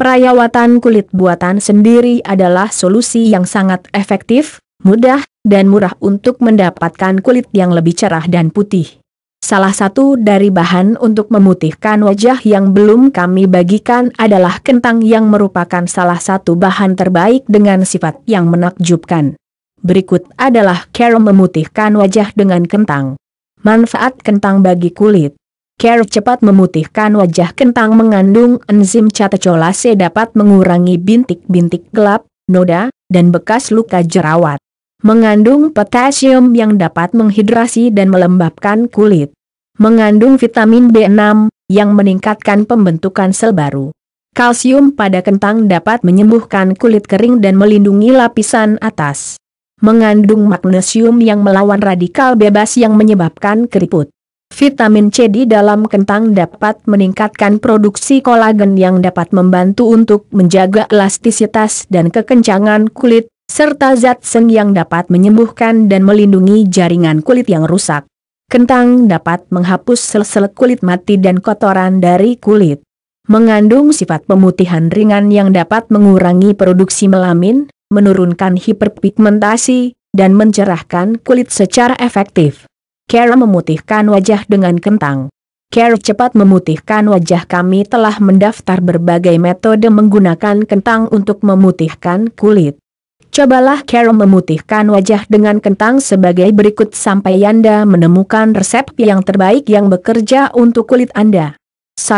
Perawatan kulit buatan sendiri adalah solusi yang sangat efektif, mudah, dan murah untuk mendapatkan kulit yang lebih cerah dan putih. Salah satu dari bahan untuk memutihkan wajah yang belum kami bagikan adalah kentang yang merupakan salah satu bahan terbaik dengan sifat yang menakjubkan. Berikut adalah cara memutihkan wajah dengan kentang. Manfaat kentang bagi kulit Care cepat memutihkan wajah kentang mengandung enzim catecholase dapat mengurangi bintik-bintik gelap, noda, dan bekas luka jerawat. Mengandung potasium yang dapat menghidrasi dan melembabkan kulit. Mengandung vitamin B6, yang meningkatkan pembentukan sel baru. Kalsium pada kentang dapat menyembuhkan kulit kering dan melindungi lapisan atas. Mengandung magnesium yang melawan radikal bebas yang menyebabkan keriput. Vitamin C di dalam kentang dapat meningkatkan produksi kolagen yang dapat membantu untuk menjaga elastisitas dan kekencangan kulit, serta zat seng yang dapat menyembuhkan dan melindungi jaringan kulit yang rusak. Kentang dapat menghapus sel-sel kulit mati dan kotoran dari kulit. Mengandung sifat pemutihan ringan yang dapat mengurangi produksi melamin, menurunkan hiperpigmentasi, dan mencerahkan kulit secara efektif. Kera memutihkan wajah dengan kentang. Care cepat memutihkan wajah kami telah mendaftar berbagai metode menggunakan kentang untuk memutihkan kulit. Cobalah Kera memutihkan wajah dengan kentang sebagai berikut sampai Anda menemukan resep yang terbaik yang bekerja untuk kulit Anda. 1.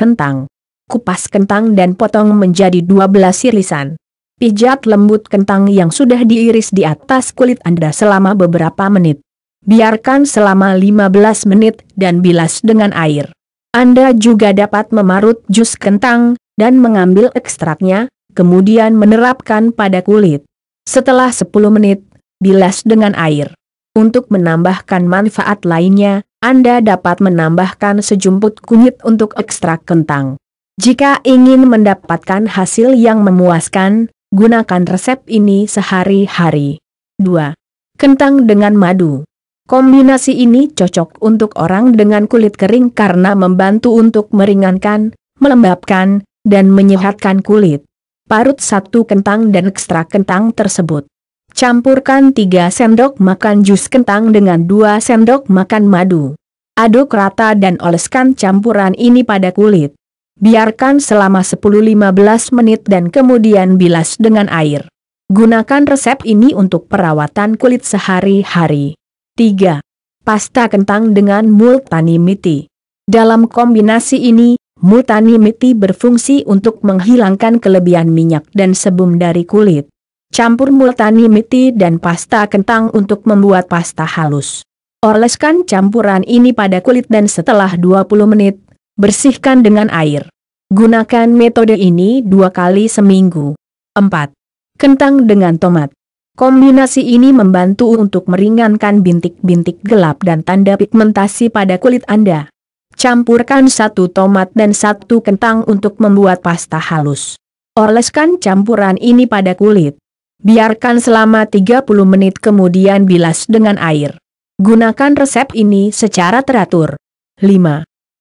Kentang. Kupas kentang dan potong menjadi 12 irisan. Pijat lembut kentang yang sudah diiris di atas kulit Anda selama beberapa menit biarkan selama 15 menit dan bilas dengan air. Anda juga dapat memarut jus kentang, dan mengambil ekstraknya, kemudian menerapkan pada kulit. Setelah 10 menit, bilas dengan air. Untuk menambahkan manfaat lainnya, Anda dapat menambahkan sejumput kunyit untuk ekstrak kentang. Jika ingin mendapatkan hasil yang memuaskan, gunakan resep ini sehari-hari. 2. Kentang dengan madu Kombinasi ini cocok untuk orang dengan kulit kering karena membantu untuk meringankan, melembabkan, dan menyehatkan kulit. Parut satu kentang dan ekstrak kentang tersebut. Campurkan 3 sendok makan jus kentang dengan 2 sendok makan madu. Aduk rata dan oleskan campuran ini pada kulit. Biarkan selama 10-15 menit dan kemudian bilas dengan air. Gunakan resep ini untuk perawatan kulit sehari-hari. 3. Pasta kentang dengan miti. Dalam kombinasi ini, miti berfungsi untuk menghilangkan kelebihan minyak dan sebum dari kulit. Campur miti dan pasta kentang untuk membuat pasta halus. Oleskan campuran ini pada kulit dan setelah 20 menit, bersihkan dengan air. Gunakan metode ini dua kali seminggu. 4. Kentang dengan tomat. Kombinasi ini membantu untuk meringankan bintik-bintik gelap dan tanda pigmentasi pada kulit Anda. Campurkan satu tomat dan satu kentang untuk membuat pasta halus. Oleskan campuran ini pada kulit. Biarkan selama 30 menit kemudian bilas dengan air. Gunakan resep ini secara teratur. 5.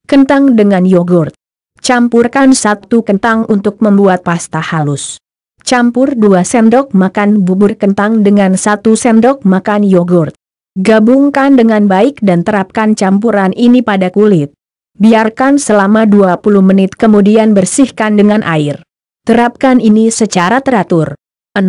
Kentang dengan yogurt. Campurkan satu kentang untuk membuat pasta halus campur 2 sendok makan bubur kentang dengan 1 sendok makan yogurt. Gabungkan dengan baik dan terapkan campuran ini pada kulit. Biarkan selama 20 menit kemudian bersihkan dengan air. Terapkan ini secara teratur. 6.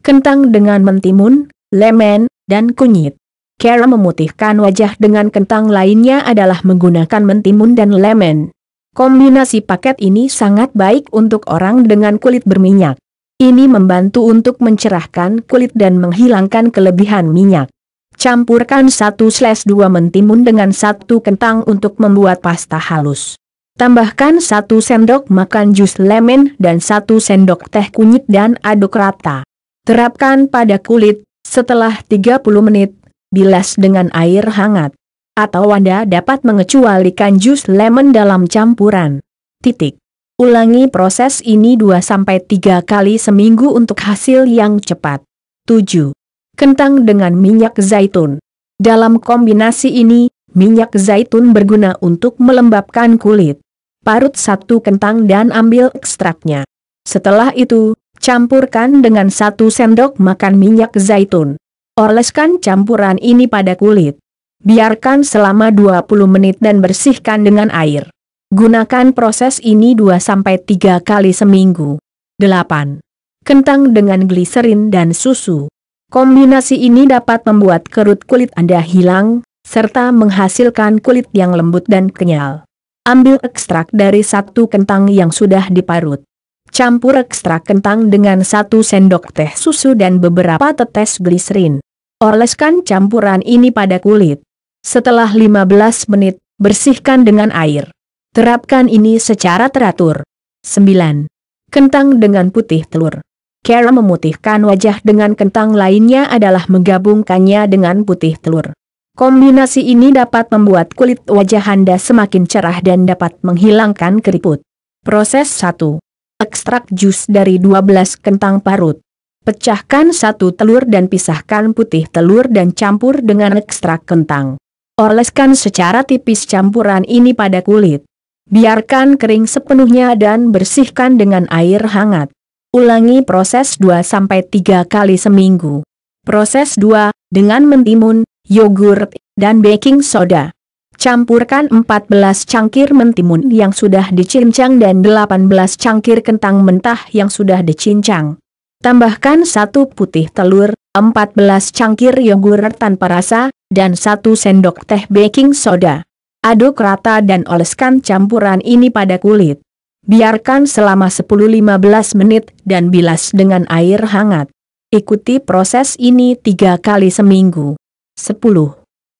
Kentang dengan mentimun, lemon, dan kunyit. Cara memutihkan wajah dengan kentang lainnya adalah menggunakan mentimun dan lemon. Kombinasi paket ini sangat baik untuk orang dengan kulit berminyak. Ini membantu untuk mencerahkan kulit dan menghilangkan kelebihan minyak. Campurkan 1-2 mentimun dengan 1 kentang untuk membuat pasta halus. Tambahkan 1 sendok makan jus lemon dan 1 sendok teh kunyit dan aduk rata. Terapkan pada kulit, setelah 30 menit, bilas dengan air hangat. Atau Anda dapat mengecualikan jus lemon dalam campuran. Titik. Ulangi proses ini 2-3 kali seminggu untuk hasil yang cepat. 7. Kentang dengan minyak zaitun. Dalam kombinasi ini, minyak zaitun berguna untuk melembabkan kulit. Parut satu kentang dan ambil ekstraknya. Setelah itu, campurkan dengan satu sendok makan minyak zaitun. Oleskan campuran ini pada kulit. Biarkan selama 20 menit dan bersihkan dengan air. Gunakan proses ini 2-3 kali seminggu. 8. Kentang dengan gliserin dan susu. Kombinasi ini dapat membuat kerut kulit Anda hilang, serta menghasilkan kulit yang lembut dan kenyal. Ambil ekstrak dari satu kentang yang sudah diparut. Campur ekstrak kentang dengan satu sendok teh susu dan beberapa tetes gliserin. Oleskan campuran ini pada kulit. Setelah 15 menit, bersihkan dengan air. Terapkan ini secara teratur. 9. Kentang dengan putih telur. Cara memutihkan wajah dengan kentang lainnya adalah menggabungkannya dengan putih telur. Kombinasi ini dapat membuat kulit wajah Anda semakin cerah dan dapat menghilangkan keriput. Proses 1. Ekstrak jus dari 12 kentang parut. Pecahkan satu telur dan pisahkan putih telur dan campur dengan ekstrak kentang. Oleskan secara tipis campuran ini pada kulit. Biarkan kering sepenuhnya dan bersihkan dengan air hangat. Ulangi proses 2-3 kali seminggu. Proses 2, dengan mentimun, yogurt, dan baking soda. Campurkan 14 cangkir mentimun yang sudah dicincang dan 18 cangkir kentang mentah yang sudah dicincang. Tambahkan 1 putih telur, 14 cangkir yogurt tanpa rasa, dan 1 sendok teh baking soda. Aduk rata dan oleskan campuran ini pada kulit. Biarkan selama 10-15 menit dan bilas dengan air hangat. Ikuti proses ini tiga kali seminggu. 10.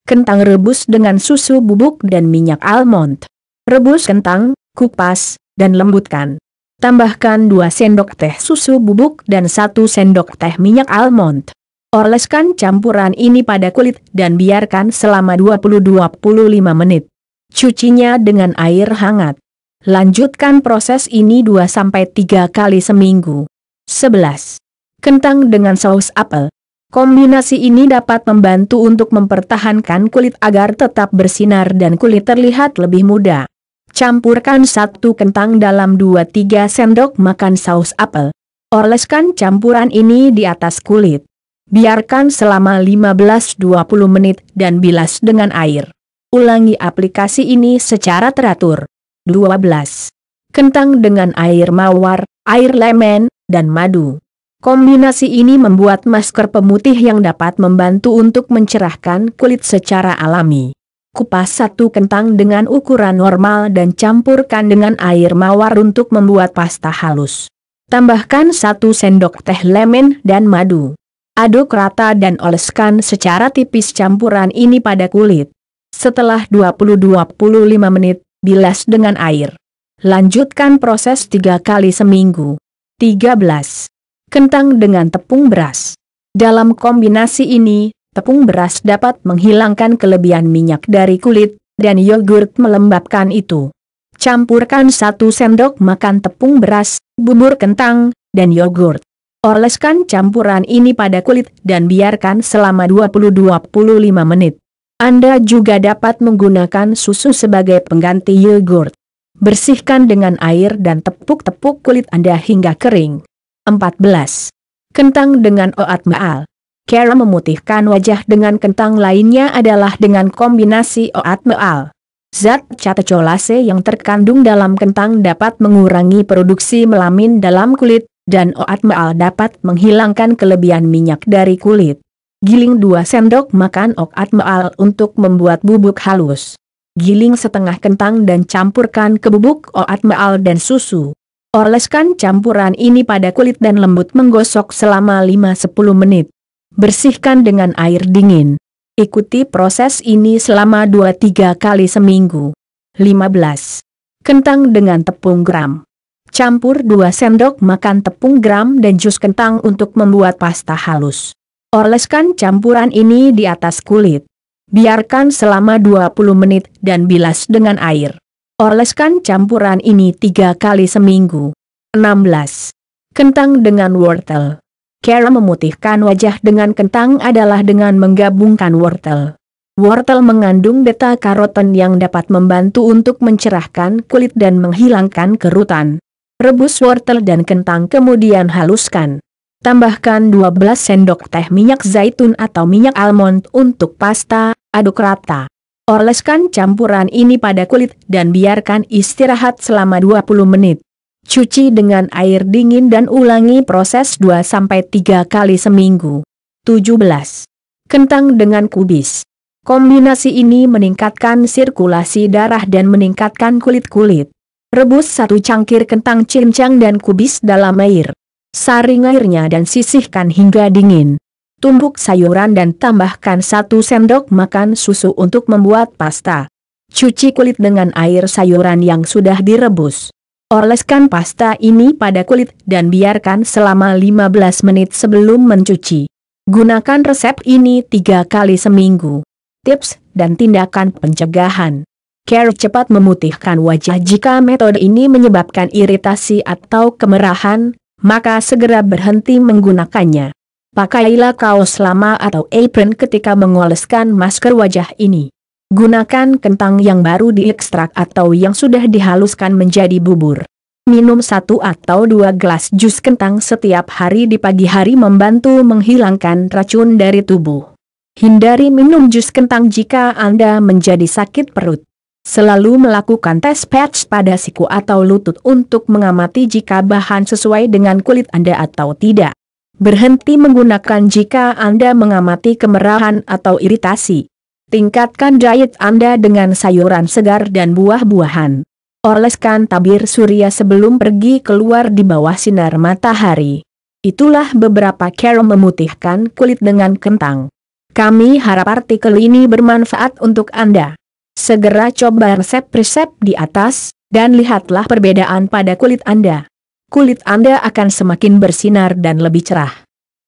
Kentang rebus dengan susu bubuk dan minyak almond. Rebus kentang, kupas, dan lembutkan. Tambahkan 2 sendok teh susu bubuk dan 1 sendok teh minyak almond. Oleskan campuran ini pada kulit dan biarkan selama 20-25 menit cucinya dengan air hangat. Lanjutkan proses ini 2-3 kali seminggu. 11. Kentang dengan saus apel. Kombinasi ini dapat membantu untuk mempertahankan kulit agar tetap bersinar dan kulit terlihat lebih muda. Campurkan satu kentang dalam 2-3 sendok makan saus apel. Oleskan campuran ini di atas kulit. Biarkan selama 15-20 menit dan bilas dengan air. Ulangi aplikasi ini secara teratur. 12. Kentang dengan air mawar, air lemon, dan madu. Kombinasi ini membuat masker pemutih yang dapat membantu untuk mencerahkan kulit secara alami. Kupas satu kentang dengan ukuran normal dan campurkan dengan air mawar untuk membuat pasta halus. Tambahkan satu sendok teh lemon dan madu. Aduk rata dan oleskan secara tipis campuran ini pada kulit. Setelah 20-25 menit, bilas dengan air. Lanjutkan proses 3 kali seminggu. 13. Kentang dengan tepung beras. Dalam kombinasi ini, tepung beras dapat menghilangkan kelebihan minyak dari kulit, dan yogurt melembabkan itu. Campurkan 1 sendok makan tepung beras, bubur kentang, dan yogurt. Oleskan campuran ini pada kulit dan biarkan selama 20-25 menit. Anda juga dapat menggunakan susu sebagai pengganti yogurt. Bersihkan dengan air dan tepuk-tepuk kulit Anda hingga kering. 14. Kentang dengan oat maal. Cara memutihkan wajah dengan kentang lainnya adalah dengan kombinasi oat maal. Zat catecholase yang terkandung dalam kentang dapat mengurangi produksi melamin dalam kulit, dan oat maal dapat menghilangkan kelebihan minyak dari kulit. Giling 2 sendok makan ok atmaal untuk membuat bubuk halus. Giling setengah kentang dan campurkan ke bubuk ok atmaal dan susu. Oleskan campuran ini pada kulit dan lembut menggosok selama 5-10 menit. Bersihkan dengan air dingin. Ikuti proses ini selama 2-3 kali seminggu. 15. Kentang dengan tepung gram. Campur 2 sendok makan tepung gram dan jus kentang untuk membuat pasta halus. Oleskan campuran ini di atas kulit. Biarkan selama 20 menit dan bilas dengan air. Oleskan campuran ini tiga kali seminggu. 16. Kentang dengan wortel. Cara memutihkan wajah dengan kentang adalah dengan menggabungkan wortel. Wortel mengandung beta karoten yang dapat membantu untuk mencerahkan kulit dan menghilangkan kerutan. Rebus wortel dan kentang kemudian haluskan. Tambahkan 12 sendok teh minyak zaitun atau minyak almond untuk pasta, aduk rata. Oleskan campuran ini pada kulit dan biarkan istirahat selama 20 menit. Cuci dengan air dingin dan ulangi proses 2-3 kali seminggu. 17. Kentang dengan kubis. Kombinasi ini meningkatkan sirkulasi darah dan meningkatkan kulit-kulit. Rebus satu cangkir kentang cincang dan kubis dalam air saring airnya dan sisihkan hingga dingin. Tumbuk sayuran dan tambahkan satu sendok makan susu untuk membuat pasta. Cuci kulit dengan air sayuran yang sudah direbus. Oleskan pasta ini pada kulit dan biarkan selama 15 menit sebelum mencuci. Gunakan resep ini tiga kali seminggu. Tips dan tindakan pencegahan Care cepat memutihkan wajah jika metode ini menyebabkan iritasi atau kemerahan, maka segera berhenti menggunakannya. Pakailah kaos lama atau apron ketika mengoleskan masker wajah ini. Gunakan kentang yang baru diekstrak atau yang sudah dihaluskan menjadi bubur. Minum satu atau dua gelas jus kentang setiap hari di pagi hari membantu menghilangkan racun dari tubuh. Hindari minum jus kentang jika Anda menjadi sakit perut. Selalu melakukan tes patch pada siku atau lutut untuk mengamati jika bahan sesuai dengan kulit Anda atau tidak. Berhenti menggunakan jika Anda mengamati kemerahan atau iritasi. Tingkatkan diet Anda dengan sayuran segar dan buah-buahan. Oleskan tabir surya sebelum pergi keluar di bawah sinar matahari. Itulah beberapa cara memutihkan kulit dengan kentang. Kami harap artikel ini bermanfaat untuk Anda. Segera coba resep-resep di atas, dan lihatlah perbedaan pada kulit Anda. Kulit Anda akan semakin bersinar dan lebih cerah.